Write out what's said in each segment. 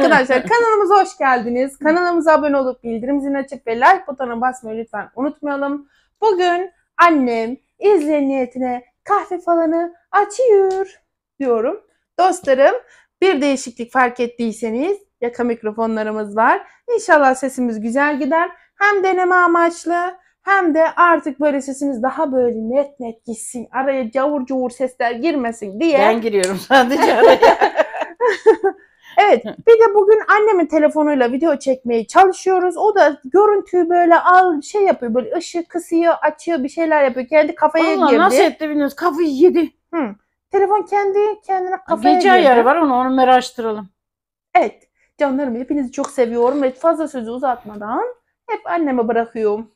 Arkadaşlar kanalımıza hoş geldiniz. Kanalımıza abone olup bildirim zilini açıp ve like butonuna basmayı lütfen unutmayalım. Bugün annem izleyen niyetine kahve falanı açıyor diyorum. Dostlarım bir değişiklik fark ettiyseniz yaka mikrofonlarımız var. İnşallah sesimiz güzel gider. Hem deneme amaçlı hem de artık böyle sesimiz daha böyle net net gitsin. Araya cavur cavur sesler girmesin diye. Ben giriyorum sadece araya. Evet bir de bugün annemin telefonuyla video çekmeye çalışıyoruz. O da görüntüyü böyle al şey yapıyor böyle ışığı kısıyor açıyor bir şeyler yapıyor. Kendi kafaya Allah, girdi. nasıl etti bilmiyoruz kafayı yedi. Hı. Telefon kendi kendine kafaya Gece girdi. ayarı var onu onu araştıralım. Evet canlarım hepinizi çok seviyorum ve fazla sözü uzatmadan hep anneme bırakıyorum.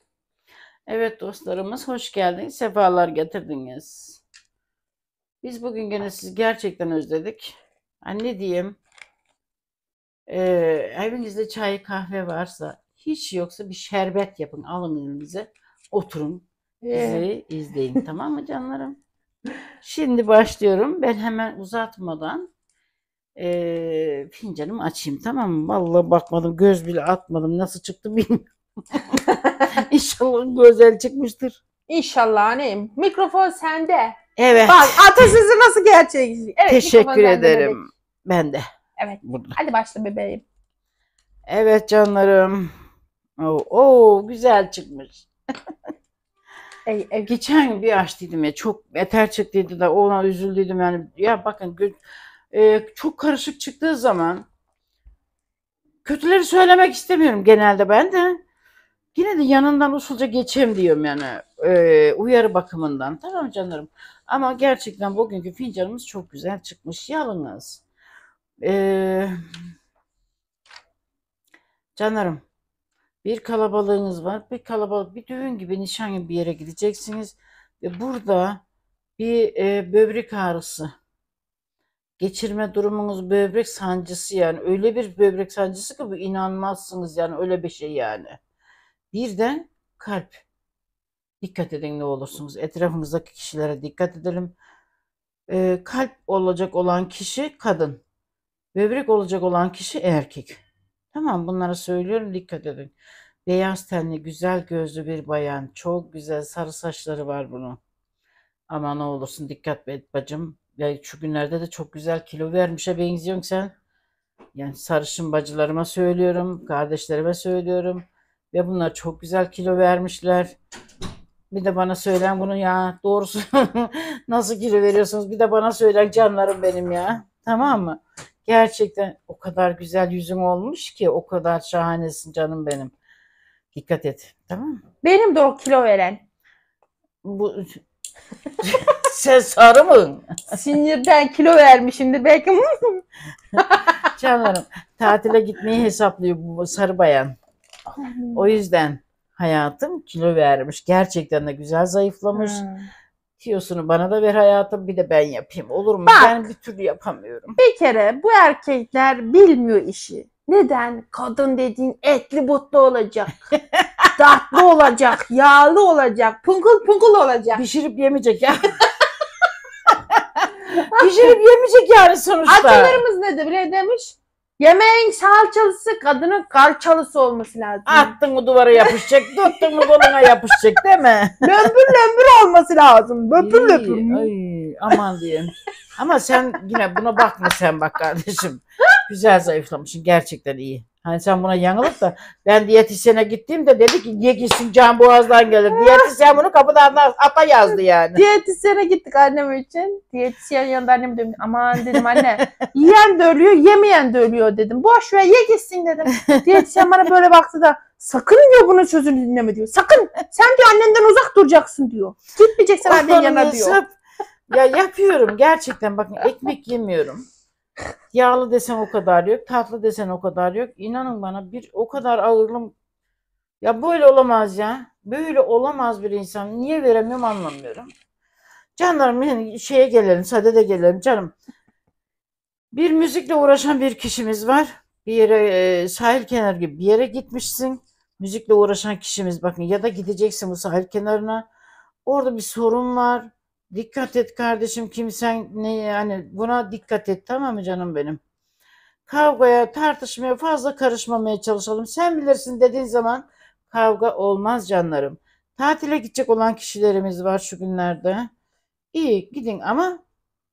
Evet dostlarımız hoş geldiniz. Sefalar getirdiniz. Biz bugün gene sizi gerçekten özledik. Anne diyeyim. E, evinizde çay kahve varsa hiç yoksa bir şerbet yapın alın elinize oturun bizi izleyin tamam mı canlarım? Şimdi başlıyorum ben hemen uzatmadan e, fincanımı açayım tamam mı? Vallahi bakmadım göz bile atmadım nasıl çıktı bilmiyorum. İnşallah güzel çıkmıştır. İnşallah annem. Mikrofon sende. Evet. Bak atasözü nasıl gerçekleşti? Evet, Teşekkür mikrofon sende ederim. Ben de. Evet. Burada. Hadi başla bebeğim. Evet canlarım. Oo, oo güzel çıkmış. Ey, ev. Geçen bir açtıydım ya çok beter çıktıydı da ona üzüldüydüm yani. Ya bakın gö- e, çok karışık çıktığı zaman kötüleri söylemek istemiyorum genelde ben de. Yine de yanından usulca geçeyim diyorum yani e, uyarı bakımından. Tamam canlarım. Ama gerçekten bugünkü fincanımız çok güzel çıkmış. Yalnız. Ee, canlarım bir kalabalığınız var. Bir kalabalık bir düğün gibi nişan gibi bir yere gideceksiniz. Ve burada bir e, böbrek ağrısı geçirme durumunuz böbrek sancısı yani öyle bir böbrek sancısı ki bu inanmazsınız yani öyle bir şey yani. Birden kalp. Dikkat edin ne olursunuz. Etrafınızdaki kişilere dikkat edelim. Ee, kalp olacak olan kişi kadın. Böbrek olacak olan kişi erkek. Tamam bunlara söylüyorum dikkat edin. Beyaz tenli güzel gözlü bir bayan. Çok güzel sarı saçları var bunun. Ama ne olursun dikkat et bacım. Ya şu günlerde de çok güzel kilo vermişe benziyorsun sen. Yani sarışın bacılarıma söylüyorum, kardeşlerime söylüyorum. Ve bunlar çok güzel kilo vermişler. Bir de bana söylen bunu ya. Doğrusu nasıl kilo veriyorsunuz? Bir de bana söylen canlarım benim ya. Tamam mı? Gerçekten o kadar güzel yüzüm olmuş ki o kadar şahanesin canım benim. Dikkat et. Tamam mı? Benim de o kilo veren. Bu sen sarı mı? Sinirden kilo vermişimdir belki. Canlarım tatile gitmeyi hesaplıyor bu sarı bayan. O yüzden hayatım kilo vermiş. Gerçekten de güzel zayıflamış. Hmm tiyosunu bana da ver hayatım bir de ben yapayım olur mu? Bak, ben bir türlü yapamıyorum. Bir kere bu erkekler bilmiyor işi. Neden? Kadın dediğin etli butlu olacak. Tatlı olacak, yağlı olacak, punkul punkul olacak. Pişirip yemeyecek ya. Pişirip yemeyecek yani sonuçta. Atalarımız ne de bile demiş? Yemeğin salçalısı kadının karçalısı olması lazım. Attın mı duvara yapışacak, tuttun mu koluna yapışacak değil mi? lömbür lömbür olması lazım. Lömbür İyi, Ay, aman diyeyim. Ama sen yine buna bakma sen bak kardeşim. Güzel zayıflamışsın gerçekten iyi. Hani sen buna yanılıp da ben diyetisyene gittiğimde dedi ki ye gitsin can boğazdan gelir. Diyetisyen bunu kapıdan ata yazdı yani. Diyetisyene gittik annem için. Diyetisyen yanında annem dedim aman dedim anne yiyen de ölüyor yemeyen de ölüyor dedim. Boş ver ye gitsin dedim. Diyetisyen bana böyle baktı da sakın diyor bunun sözünü dinleme diyor. Sakın sen diyor annenden uzak duracaksın diyor. Gitmeyeceksin annenin yanına diyor. ya yapıyorum gerçekten bakın ekmek yemiyorum. Yağlı desen o kadar yok. Tatlı desen o kadar yok. İnanın bana bir o kadar ağırlım. ya böyle olamaz ya. Böyle olamaz bir insan. Niye veremiyorum anlamıyorum. Canlarım şeye gelelim, sade de gelelim canım. Bir müzikle uğraşan bir kişimiz var. Bir yere e, sahil kenarı gibi bir yere gitmişsin. Müzikle uğraşan kişimiz bakın ya da gideceksin bu sahil kenarına. Orada bir sorun var. Dikkat et kardeşim kimsen ne yani buna dikkat et tamam mı canım benim? Kavgaya, tartışmaya fazla karışmamaya çalışalım. Sen bilirsin dediğin zaman kavga olmaz canlarım. Tatile gidecek olan kişilerimiz var şu günlerde. İyi gidin ama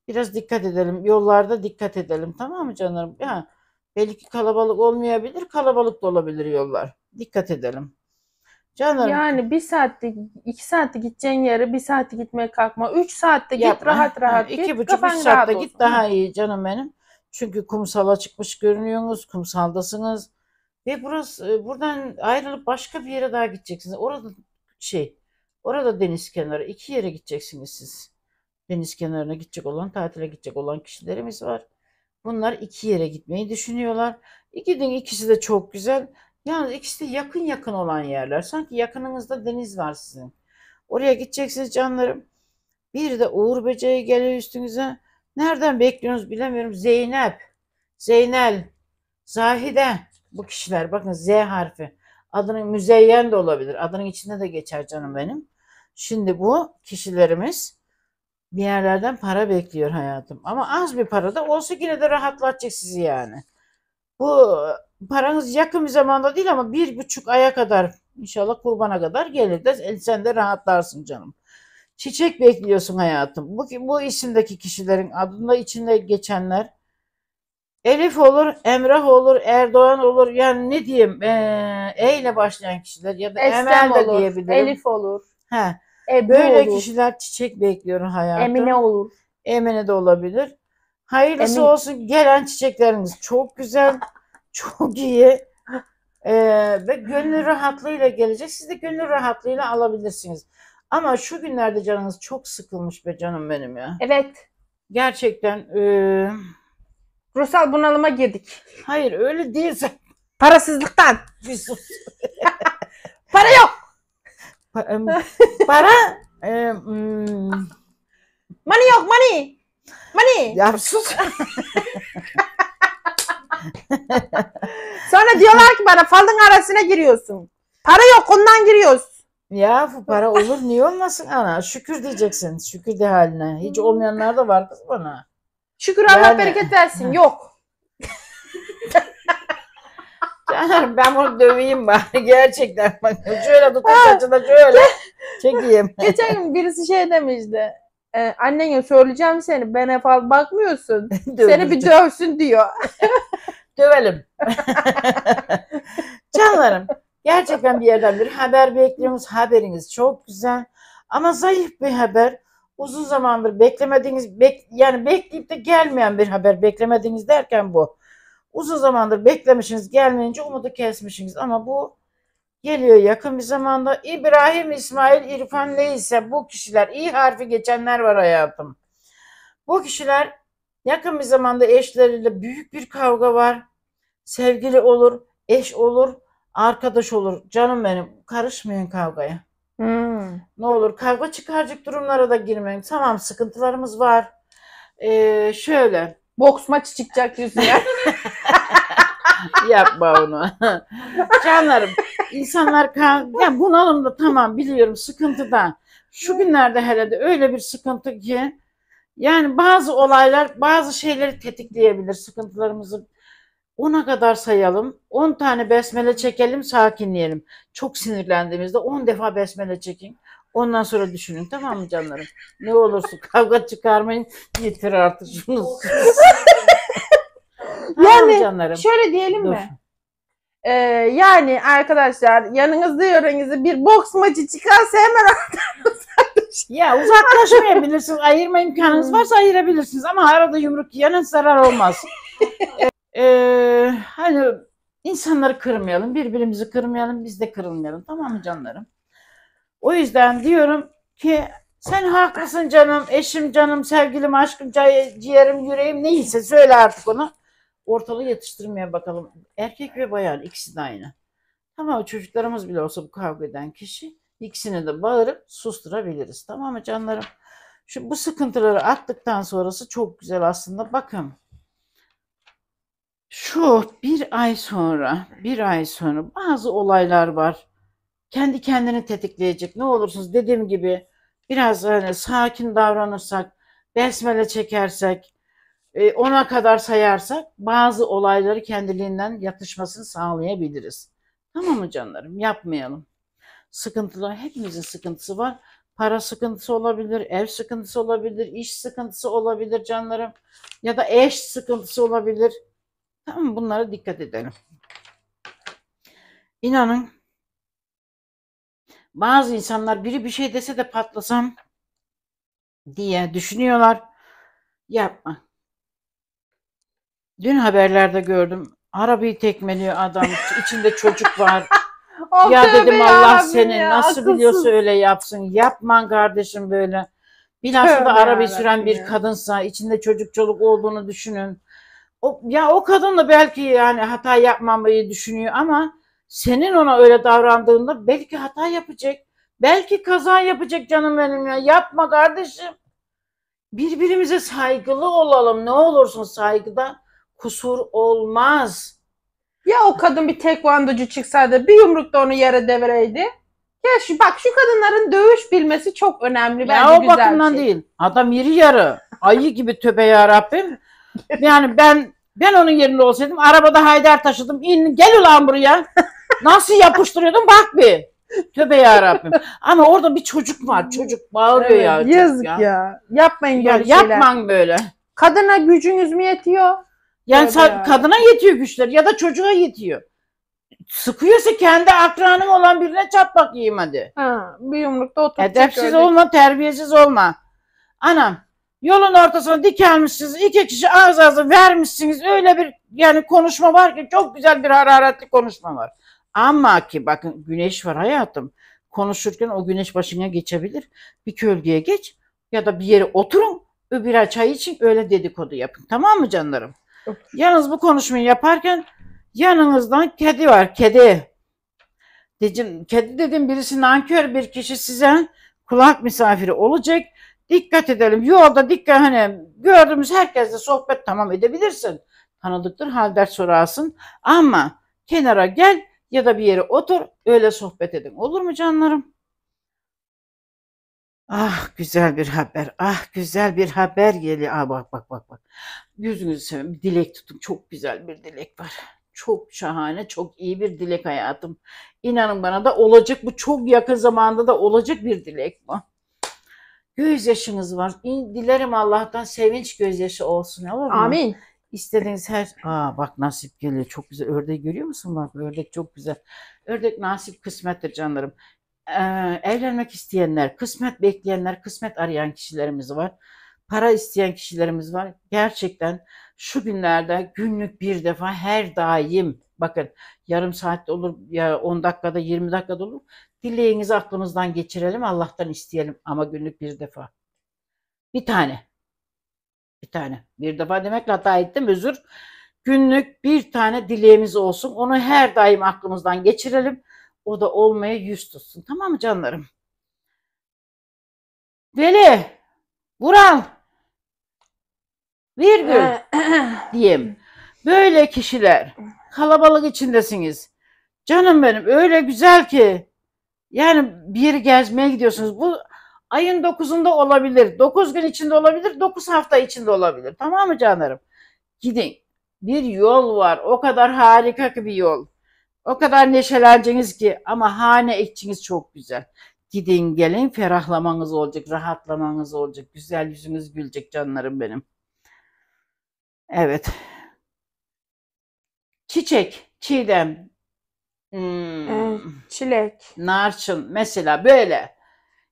biraz dikkat edelim. Yollarda dikkat edelim tamam mı canlarım? Ya belki kalabalık olmayabilir, kalabalık da olabilir yollar. Dikkat edelim. Canım. Yani bir saatte, iki saatte gideceğin yere bir saatte gitmeye kalkma. Üç saatte Yapma. git rahat rahat yani git. İki buçuk, üç saatte git daha iyi canım benim. Çünkü kumsala çıkmış görünüyorsunuz, kumsaldasınız. Ve burası e, buradan ayrılıp başka bir yere daha gideceksiniz. Orada şey, orada deniz kenarı. iki yere gideceksiniz siz. Deniz kenarına gidecek olan, tatile gidecek olan kişilerimiz var. Bunlar iki yere gitmeyi düşünüyorlar. İki e, gün ikisi de çok güzel. Yani ikisi yakın yakın olan yerler. Sanki yakınınızda deniz var sizin. Oraya gideceksiniz canlarım. Bir de Uğur Böceği geliyor üstünüze. Nereden bekliyorsunuz bilemiyorum. Zeynep, Zeynel, Zahide bu kişiler. Bakın Z harfi. Adının müzeyyen de olabilir. Adının içinde de geçer canım benim. Şimdi bu kişilerimiz bir yerlerden para bekliyor hayatım. Ama az bir para da olsa yine de rahatlatacak sizi yani. Bu e, paranız yakın bir zamanda değil ama bir buçuk aya kadar inşallah kurbana kadar gelir de sen de rahatlarsın canım. Çiçek bekliyorsun hayatım. Bu, bu isimdeki kişilerin adında içinde geçenler Elif olur, Emrah olur, Erdoğan olur. Yani ne diyeyim? e, e ile başlayan kişiler ya da Estem Emel de olur, diyebilirim. Elif olur. He. Ebru böyle olur. kişiler çiçek bekliyorum hayatım. Emine olur. Emine de olabilir. Hayırlısı Emin. olsun gelen çiçeklerimiz çok güzel, çok iyi ee, ve gönül rahatlığıyla gelecek. Siz de gönül rahatlığıyla alabilirsiniz. Ama şu günlerde canınız çok sıkılmış be canım benim ya. Evet. Gerçekten. E... Ruhsal bunalıma girdik. Hayır öyle değil. Parasızlıktan. Para yok. para. e, mm... money yok money. Mani. Ya sus. Sonra diyorlar ki bana falın arasına giriyorsun. Para yok ondan giriyoruz. Ya bu para olur niye olmasın ana? Şükür diyeceksin. Şükür de haline. Hiç olmayanlar da var kız bana. Şükür Allah Yani- bereket versin. Yok. Canım ben bunu döveyim bari gerçekten. Bak şöyle tutun saçına şöyle. Çekeyim. Geçen gün birisi şey demişti e, annen söyleyeceğim seni ben falan bakmıyorsun. seni bir dövsün diyor. Dövelim. Canlarım gerçekten bir yerden bir haber bekliyoruz. Haberiniz çok güzel ama zayıf bir haber. Uzun zamandır beklemediğiniz, bek, yani bekleyip de gelmeyen bir haber beklemediğiniz derken bu. Uzun zamandır beklemişsiniz gelmeyince umudu kesmişsiniz ama bu geliyor yakın bir zamanda İbrahim, İsmail, İrfan neyse bu kişiler iyi harfi geçenler var hayatım. Bu kişiler yakın bir zamanda eşleriyle büyük bir kavga var. Sevgili olur, eş olur, arkadaş olur. Canım benim karışmayın kavgaya. Hmm. Ne olur kavga çıkarcık durumlara da girmeyin. Tamam sıkıntılarımız var. Ee, şöyle. Boks maçı çıkacak yüzüne. Yapma onu. Canlarım insanlar kan ya bunalımda tamam biliyorum sıkıntı da Şu günlerde hele de öyle bir sıkıntı ki yani bazı olaylar bazı şeyleri tetikleyebilir sıkıntılarımızı. Ona kadar sayalım. 10 tane besmele çekelim, sakinleyelim. Çok sinirlendiğimizde 10 defa besmele çekin. Ondan sonra düşünün tamam mı canlarım? Ne olursun kavga çıkarmayın. Yeter artık şunu. Yani canlarım. şöyle diyelim Dur. mi? Ee, yani arkadaşlar yanınızda yörenizi bir boks maçı çıkarsa hemen Ya uzaklaşmayabilirsiniz. Ayırma imkanınız hmm. varsa ayırabilirsiniz ama arada yumruk yiyene zarar olmaz. ee, hani insanları kırmayalım, birbirimizi kırmayalım, biz de kırılmayalım. Tamam mı canlarım? O yüzden diyorum ki sen haklısın canım, eşim canım, sevgilim, aşkım, ciğerim, yüreğim neyse söyle artık onu ortalığı yatıştırmaya bakalım. Erkek ve bayan ikisi de aynı. Tamam çocuklarımız bile olsa bu kavga eden kişi ikisini de bağırıp susturabiliriz. Tamam mı canlarım? Şu bu sıkıntıları attıktan sonrası çok güzel aslında. Bakın şu bir ay sonra, bir ay sonra bazı olaylar var. Kendi kendini tetikleyecek. Ne olursunuz dediğim gibi biraz hani sakin davranırsak, besmele çekersek, e, ona kadar sayarsak bazı olayları kendiliğinden yatışmasını sağlayabiliriz. Tamam mı canlarım? Yapmayalım. Sıkıntılar, hepimizin sıkıntısı var. Para sıkıntısı olabilir, ev sıkıntısı olabilir, iş sıkıntısı olabilir canlarım. Ya da eş sıkıntısı olabilir. Tamam mı? Bunlara dikkat edelim. İnanın bazı insanlar biri bir şey dese de patlasam diye düşünüyorlar. Yapma. Dün haberlerde gördüm. Arabayı tekmeliyor adam. İçinde çocuk var. Oh ya dedim ya Allah seni ya, nasıl akılsız. biliyorsa öyle yapsın. Yapman kardeşim böyle. Bilhassa tövbe da arabayı süren bir ya. kadınsa içinde çocuk çoluk olduğunu düşünün. O, ya o kadın da belki yani hata yapmamayı düşünüyor ama senin ona öyle davrandığında belki hata yapacak. Belki kaza yapacak canım benim ya. Yapma kardeşim. Birbirimize saygılı olalım. Ne olursun saygıda kusur olmaz. Ya o kadın bir tekvandocu çıksaydı bir yumruk da onu yere devreydi. Ya şu bak şu kadınların dövüş bilmesi çok önemli. Bence ya o güzel bakımdan şey. değil. Adam iri yarı. Ayı gibi töbe ya Rabbim. Yani ben ben onun yerinde olsaydım arabada haydar taşıdım. İn gel ulan buraya. Nasıl yapıştırıyordum bak bir. Töbe ya Rabbim. Ama orada bir çocuk var. Çocuk bağırıyor evet, ya. Yazık ya. ya. Yapmayın böyle şeyler. Yapmayın böyle. Kadına gücünüz mü yetiyor? Yani sa- kadına yetiyor güçler ya da çocuğa yetiyor. Sıkıyorsa kendi akranım olan birine çatmak yiyeyim hadi. Ha, bir yumrukta oturacak. Edepsiz öyle. olma, terbiyesiz olma. Anam yolun ortasına dikelmişsiniz. iki kişi ağız ağza vermişsiniz. Öyle bir yani konuşma var ki çok güzel bir hararetli konuşma var. Ama ki bakın güneş var hayatım. Konuşurken o güneş başına geçebilir. Bir kölgeye geç ya da bir yere oturun. Birer çay için öyle dedikodu yapın. Tamam mı canlarım? Yalnız bu konuşmayı yaparken yanınızdan kedi var, kedi. Dedim, kedi dedim birisi nankör bir kişi size kulak misafiri olacak. Dikkat edelim. Yolda dikkat hani gördüğümüz herkesle sohbet tamam edebilirsin. Tanıdıktır halder sorarsın. Ama kenara gel ya da bir yere otur öyle sohbet edin. Olur mu canlarım? Ah güzel bir haber. Ah güzel bir haber geliyor. Ah bak bak bak bak. Gözünüzü seveyim. Bir dilek tutun. Çok güzel bir dilek var. Çok şahane, çok iyi bir dilek hayatım. İnanın bana da olacak bu. Çok yakın zamanda da olacak bir dilek bu. Gözyaşınız var. Dilerim Allah'tan sevinç gözyaşı olsun. Olur mu? Amin. İstediğiniz her... Aa bak nasip geliyor. Çok güzel. ördek görüyor musun? Bak ördek çok güzel. Ördek nasip kısmettir canlarım. Ee, evlenmek isteyenler, kısmet bekleyenler, kısmet arayan kişilerimiz var. Para isteyen kişilerimiz var. Gerçekten şu günlerde günlük bir defa her daim bakın yarım saatte olur ya 10 dakikada 20 dakikada olur. Dileğinizi aklımızdan geçirelim, Allah'tan isteyelim ama günlük bir defa. Bir tane. Bir tane. Bir defa demek hata ettim özür. Günlük bir tane dileğimiz olsun. Onu her daim aklımızdan geçirelim o da olmaya yüz tutsun. Tamam mı canlarım? Deli, Vural, virgül ee, diyeyim. Böyle kişiler, kalabalık içindesiniz. Canım benim öyle güzel ki. Yani bir gezmeye gidiyorsunuz. Bu ayın dokuzunda olabilir. dokuz gün içinde olabilir. dokuz hafta içinde olabilir. Tamam mı canlarım? Gidin. Bir yol var. O kadar harika ki bir yol. O kadar neşeleneceğiniz ki ama hane içiniz çok güzel. Gidin gelin ferahlamanız olacak, rahatlamanız olacak. Güzel yüzünüz gülecek canlarım benim. Evet. Çiçek, çiğdem, hmm, ee, çilek, narçın mesela böyle.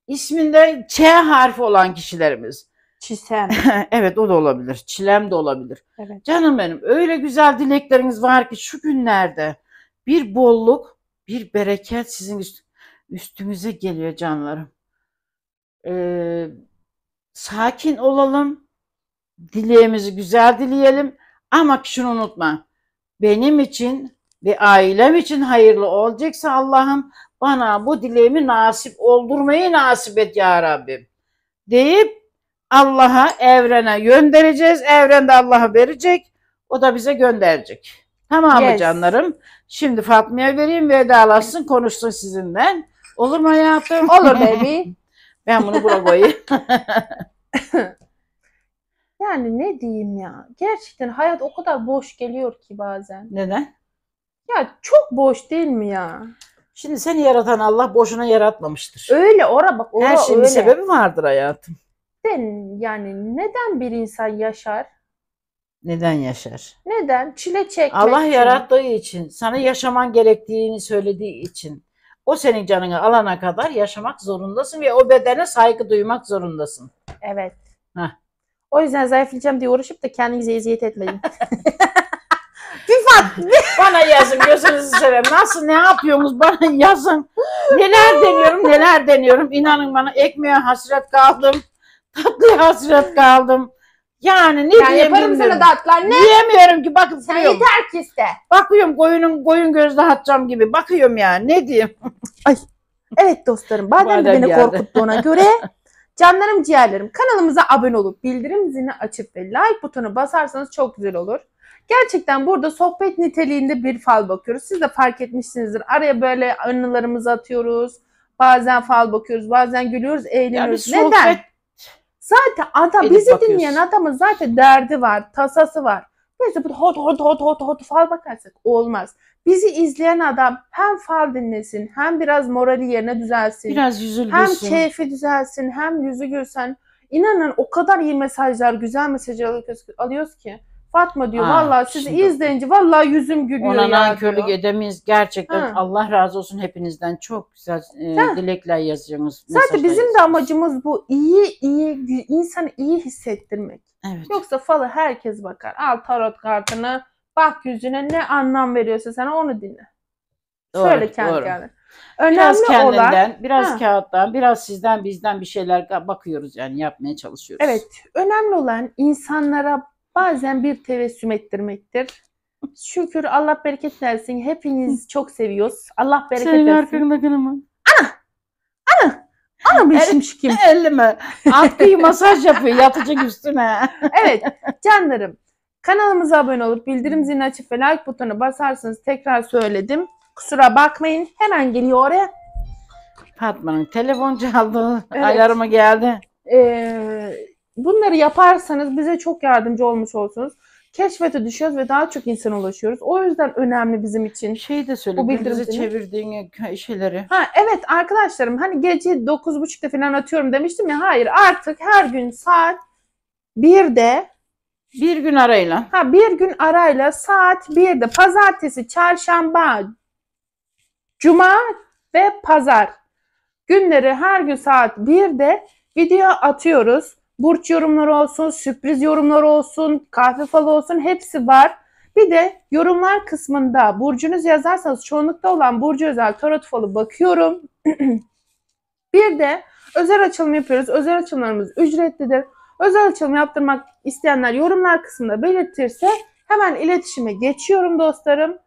İsminde Ç harfi olan kişilerimiz. Çisem. evet o da olabilir. Çilem de olabilir. Evet. Canım benim öyle güzel dilekleriniz var ki şu günlerde bir bolluk, bir bereket sizin üst, üstünüze geliyor canlarım. Ee, sakin olalım, dileğimizi güzel dileyelim ama şunu unutma. Benim için ve ailem için hayırlı olacaksa Allah'ım bana bu dileğimi nasip oldurmayı nasip et ya Rabbim deyip Allah'a evrene göndereceğiz. Evrende Allah'a verecek. O da bize gönderecek. Tamam mı Yes. canlarım? Şimdi Fatma'ya vereyim vedalaşsın konuşsun sizinle. Olur mu hayatım? Olur baby. Ben bunu bura koyayım. Yani ne diyeyim ya. Gerçekten hayat o kadar boş geliyor ki bazen. Neden? Ya çok boş değil mi ya? Şimdi seni yaratan Allah boşuna yaratmamıştır. Öyle ora bak ora Her şeyin öyle. sebebi vardır hayatım. Ben yani neden bir insan yaşar? Neden yaşar? Neden? Çile çekmek Allah için. yarattığı için, sana yaşaman gerektiğini söylediği için. O senin canını alana kadar yaşamak zorundasın ve o bedene saygı duymak zorundasın. Evet. Heh. O yüzden zayıflayacağım diye uğraşıp da kendinize eziyet etmeyin. Pifat! bana yazın gözünüzü seveyim. Nasıl ne yapıyorsunuz bana yazın. Neler deniyorum neler deniyorum. İnanın bana ekmeğe hasret kaldım. Tatlıya hasret kaldım. Yani ne Ben yaparım sana da atlar. Ne? Diyemiyorum ki bakın Sen bakıyorum. yeter ki iste. Bakıyorum koyunun koyun gözle atacağım gibi. Bakıyorum ya ne diyeyim. Ay, Evet dostlarım badem Badem beni geldi. korkuttuğuna göre canlarım ciğerlerim kanalımıza abone olup bildirim zilini açıp ve like butonu basarsanız çok güzel olur. Gerçekten burada sohbet niteliğinde bir fal bakıyoruz. Siz de fark etmişsinizdir. Araya böyle anılarımızı atıyoruz. Bazen fal bakıyoruz, bazen gülüyoruz, Ya bir eğleniyoruz. sohbet Neden? Zaten adam Edip bizi bakıyorsun. dinleyen adamın zaten derdi var, tasası var. Neyse bu hot hot hot hot hot fal bakarsak olmaz. Bizi izleyen adam hem fal dinlesin hem biraz morali yerine düzelsin. Biraz yüzü Hem keyfi düzelsin hem yüzü gülsün. İnanın o kadar iyi mesajlar, güzel mesajlar alıyoruz ki. Fatma diyor Ha, ah, vallahi sizi şimdi- izleyince vallahi yüzüm gülüyor Ona ya nankörlük diyor. edemeyiz. Gerçekten Ha. Allah razı olsun hepinizden. Çok güzel e, dilekler yazıyorsunuz. Zaten bizim de amacımız bu iyi iyi insanı iyi hissettirmek. Evet. Yoksa falı herkes bakar. Al tarot kartını bak yüzüne ne anlam veriyorsa sana onu dinle. Doğru, Söyle kendi doğru. kendine. Önemli Biraz kendinden, olan biraz Ha. kağıttan, biraz sizden, bizden bir şeyler bakıyoruz yani yapmaya çalışıyoruz. evet önemli olan insanlara bazen bir tevessüm ettirmektir. Şükür Allah bereket versin. Hepiniz çok seviyoruz. Allah bereket Senin versin. arkandakini mi? Ana ana, ana bilsin er- kim? Elleme. Atkıyı masaj yapıyor yatacak üstüne. Evet canlarım. Kanalımıza abone olup bildirim zilini açıp ve like butonu basarsanız tekrar söyledim. Kusura bakmayın. Hemen geliyor oraya. Fatma'nın telefon çaldı. Evet. Alarma geldi. Ee, Bunları yaparsanız bize çok yardımcı olmuş olsunuz. Keşfete düşüyoruz ve daha çok insana ulaşıyoruz. O yüzden önemli bizim için. Şey de söyle, Bu gündüzü çevirdiğin şeyleri. Ha evet arkadaşlarım hani gece 9.30'da falan atıyorum demiştim ya. Hayır artık her gün saat 1'de Bir gün arayla. Ha bir gün arayla saat 1'de pazartesi, çarşamba, cuma ve pazar günleri her gün saat 1'de video atıyoruz burç yorumları olsun, sürpriz yorumlar olsun, kahve falı olsun hepsi var. Bir de yorumlar kısmında burcunuz yazarsanız çoğunlukta olan burcu özel tarot falı bakıyorum. bir de özel açılım yapıyoruz. Özel açılımlarımız ücretlidir. Özel açılım yaptırmak isteyenler yorumlar kısmında belirtirse hemen iletişime geçiyorum dostlarım.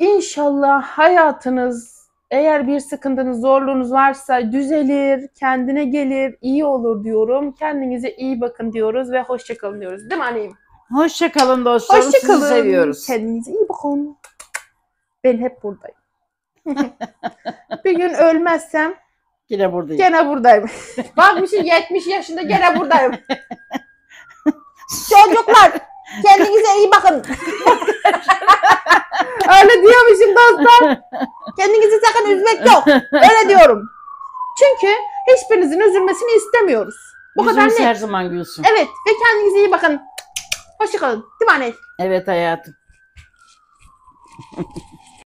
İnşallah hayatınız eğer bir sıkıntınız, zorluğunuz varsa düzelir, kendine gelir, iyi olur diyorum. Kendinize iyi bakın diyoruz ve hoşçakalın diyoruz. Değil mi anneyim? Hoşçakalın dostlarım. Hoşçakalın. Sizi seviyoruz. Kendinize iyi bakın. Ben hep buradayım. bir gün ölmezsem Yine buradayım. Gene buradayım. Bakmışım 70 yaşında gene buradayım. Çocuklar Kendinize iyi bakın. Öyle diyormuşum dostlar. Kendinizi sakın üzmek yok. Öyle diyorum. Çünkü hiçbirinizin üzülmesini istemiyoruz. Bu kadar ne? her zaman gülsün. Evet ve kendinize iyi bakın. Hoşçakalın. Değil mi anne? Evet hayatım.